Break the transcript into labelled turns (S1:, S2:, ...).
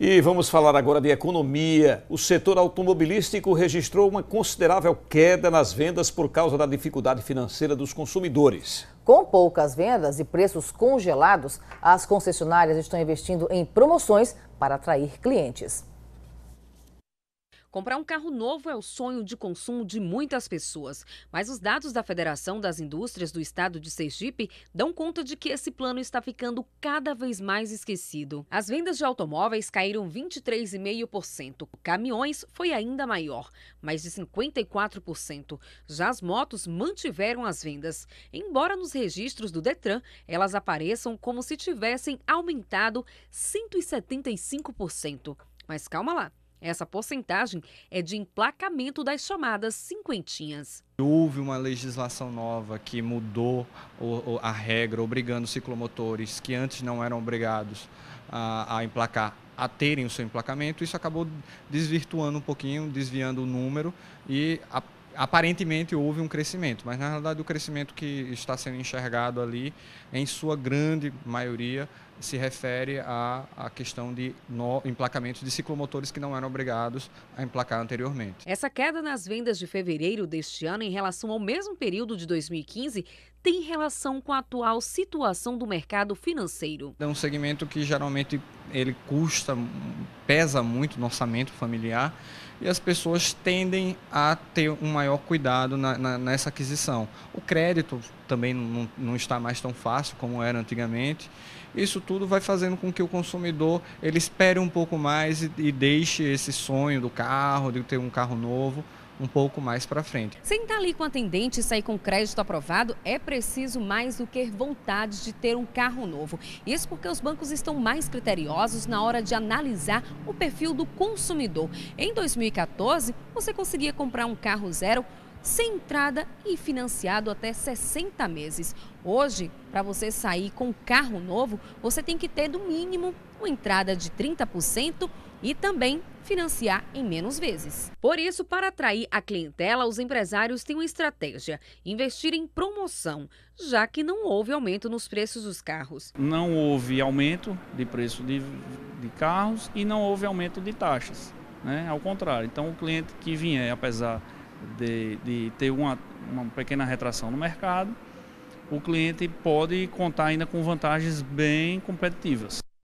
S1: E vamos falar agora de economia. O setor automobilístico registrou uma considerável queda nas vendas por causa da dificuldade financeira dos consumidores.
S2: Com poucas vendas e preços congelados, as concessionárias estão investindo em promoções para atrair clientes. Comprar um carro novo é o sonho de consumo de muitas pessoas, mas os dados da Federação das Indústrias do Estado de Sergipe dão conta de que esse plano está ficando cada vez mais esquecido. As vendas de automóveis caíram 23,5%, caminhões foi ainda maior, mais de 54%. Já as motos mantiveram as vendas, embora nos registros do Detran elas apareçam como se tivessem aumentado 175%. Mas calma lá. Essa porcentagem é de emplacamento das chamadas cinquentinhas.
S1: Houve uma legislação nova que mudou a regra, obrigando ciclomotores que antes não eram obrigados a, emplacar, a terem o seu emplacamento. Isso acabou desvirtuando um pouquinho, desviando o número e a aparentemente houve um crescimento, mas na realidade o crescimento que está sendo enxergado ali, em sua grande maioria, se refere à, à questão de no, emplacamentos de ciclomotores que não eram obrigados a emplacar anteriormente.
S2: Essa queda nas vendas de fevereiro deste ano em relação ao mesmo período de 2015 tem relação com a atual situação do mercado financeiro.
S1: É um segmento que geralmente ele custa, pesa muito no orçamento familiar e as pessoas tendem a ter um maior cuidado na, na, nessa aquisição. O crédito também não, não está mais tão fácil como era antigamente. Isso tudo vai fazendo com que o consumidor ele espere um pouco mais e, e deixe esse sonho do carro, de ter um carro novo, um pouco mais para frente.
S2: Sentar ali com atendente e sair com crédito aprovado é preciso mais do que vontade de ter um carro novo. Isso porque os bancos estão mais criteriosos na hora de analisar o perfil do consumidor. Em 2014, você conseguia comprar um carro zero sem entrada e financiado até 60 meses. Hoje, para você sair com um carro novo, você tem que ter no mínimo uma entrada de 30% e também financiar em menos vezes. Por isso, para atrair a clientela, os empresários têm uma estratégia: investir em promoção, já que não houve aumento nos preços dos carros.
S1: Não houve aumento de preço de, de carros e não houve aumento de taxas. Né? Ao contrário, então o cliente que vier, apesar de, de ter uma, uma pequena retração no mercado, o cliente pode contar ainda com vantagens bem competitivas.